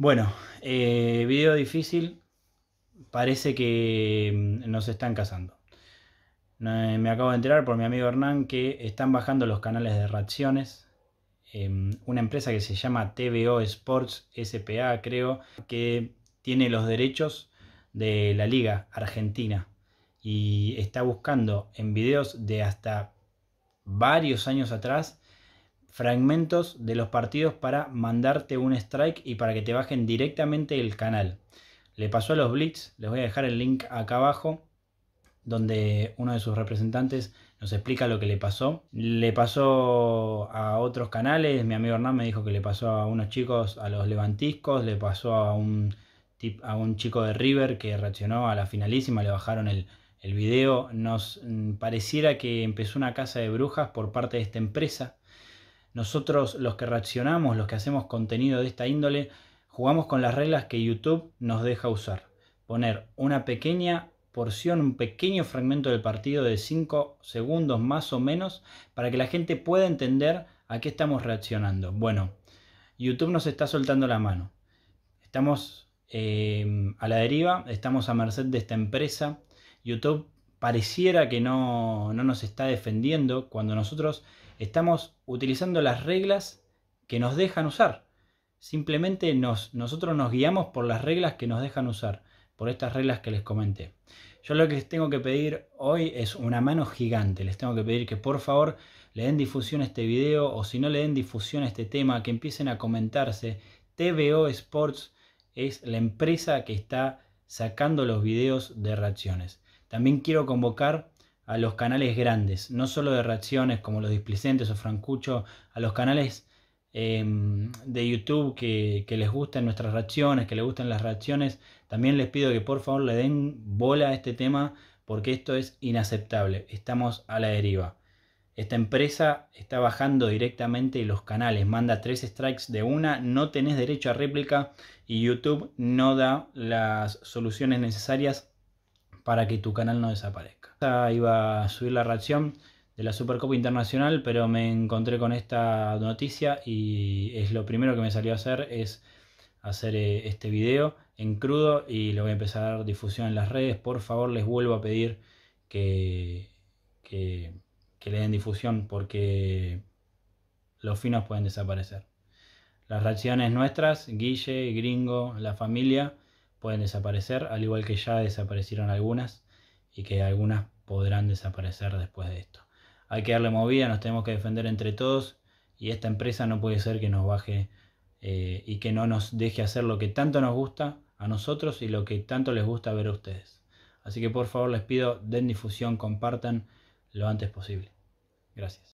Bueno, eh, video difícil. Parece que mm, nos están casando. Eh, me acabo de enterar por mi amigo Hernán que están bajando los canales de reacciones. Em, una empresa que se llama TVO Sports SPA, creo, que tiene los derechos de la Liga Argentina y está buscando en videos de hasta varios años atrás fragmentos de los partidos para mandarte un strike y para que te bajen directamente el canal. Le pasó a los Blitz, les voy a dejar el link acá abajo, donde uno de sus representantes nos explica lo que le pasó. Le pasó a otros canales, mi amigo Hernán me dijo que le pasó a unos chicos, a los levantiscos, le pasó a un, a un chico de River que reaccionó a la finalísima, le bajaron el, el video. Nos mm, pareciera que empezó una casa de brujas por parte de esta empresa nosotros los que reaccionamos, los que hacemos contenido de esta índole, jugamos con las reglas que YouTube nos deja usar. Poner una pequeña porción, un pequeño fragmento del partido de 5 segundos más o menos para que la gente pueda entender a qué estamos reaccionando. Bueno, YouTube nos está soltando la mano. Estamos eh, a la deriva, estamos a merced de esta empresa. YouTube pareciera que no, nos está defendiendo cuando nosotros estamos utilizando las reglas que nos dejan usar. Simplemente nosotros nos guiamos por las reglas que nos dejan usar, por estas reglas que les comenté. Yo lo que les tengo que pedir hoy es una mano gigante. Les tengo que pedir que por favor le den difusión a este video o si no le den difusión a este tema, que empiecen a comentarse. TVO Sports es la empresa que está sacando los videos de reacciones. También quiero convocar a los canales grandes, no solo de reacciones como los displicentes o Francucho, a los canales em, de YouTube que, que, les gusten nuestras reacciones, que les gusten las reacciones, también les pido que por favor le den bola a este tema porque esto es inaceptable, estamos a la deriva. Esta empresa está bajando directamente los canales, manda tres strikes de una, no tenés derecho a réplica y YouTube no da las soluciones necesarias para que tu canal no desaparezca. Iba a subir la reacción de la Supercopa Internacional, pero me encontré con esta noticia y es lo primero que me salió a hacer es hacer eh, este video en crudo y lo voy a empezar a dar difusión en las redes. Por favor, les vuelvo a pedir que, que le den difusión porque los finos pueden desaparecer. Las reacciones nuestras, Guille, Gringo, la familia, pueden desaparecer, al igual que ya desaparecieron algunas y que algunas podrán desaparecer después de esto. Hay que darle movida, nos tenemos que defender entre todos y esta empresa no puede ser que nos baje eh, y que no nos deje hacer lo que tanto nos gusta a nosotros y lo que tanto les gusta ver a ustedes. Así que por favor les pido, den difusión, compartan lo antes posible. Gracias.